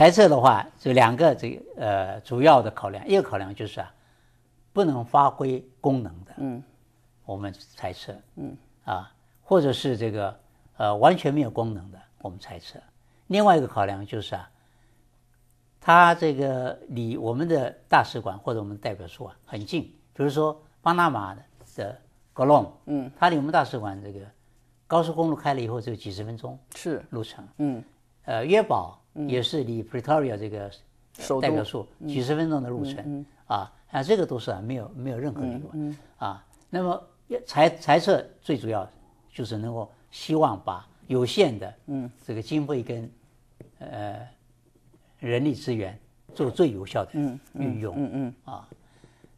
猜测的话，这两个这呃主要的考量，一个考量就是啊，不能发挥功能的，嗯，我们猜测，嗯啊，或者是这个呃完全没有功能的，我们猜测。另外一个考量就是啊，它这个离我们的大使馆或者我们代表处啊很近，比如说巴拿马的 g o l 嗯，它离我们大使馆这个高速公路开了以后只有几十分钟是路程，嗯。呃，约堡也是离 Pretoria 这个代表处几十分钟的路程啊，啊，这个都是啊，没有没有任何疑问啊。那么裁裁撤最主要就是能够希望把有限的这个经费跟呃人力资源做最有效的运用啊。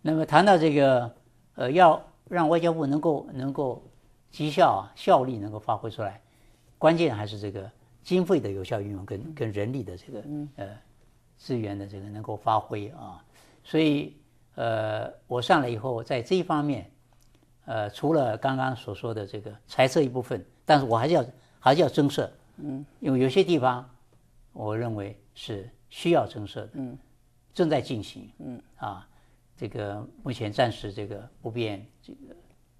那么谈到这个呃，要让外交部能够能够绩效啊、效力能够发挥出来，关键还是这个。经费的有效运用跟跟人力的这个呃资源的这个能够发挥啊，所以呃我上来以后在这一方面，呃除了刚刚所说的这个财撤一部分，但是我还是要还是要增设，嗯，因为有些地方我认为是需要增设的，嗯，正在进行，嗯啊这个目前暂时这个不便这个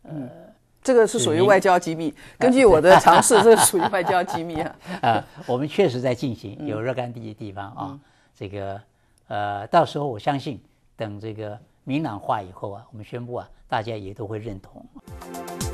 呃。这个是属于外交机密。根据我的尝试，这属于外交机密啊。啊，我们确实在进行，有若干地地方啊，这个呃，到时候我相信，等这个明朗化以后啊，我们宣布啊，大家也都会认同。